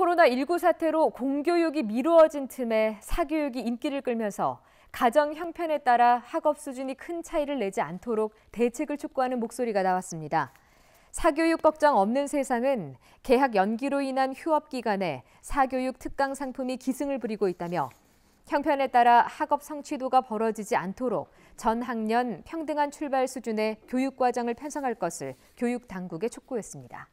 코로나19 사태로 공교육이 미루어진 틈에 사교육이 인기를 끌면서 가정 형편에 따라 학업 수준이 큰 차이를 내지 않도록 대책을 촉구하는 목소리가 나왔습니다. 사교육 걱정 없는 세상은 개학 연기로 인한 휴업 기간에 사교육 특강 상품이 기승을 부리고 있다며 형편에 따라 학업 성취도가 벌어지지 않도록 전 학년 평등한 출발 수준의 교육 과정을 편성할 것을 교육 당국에 촉구했습니다.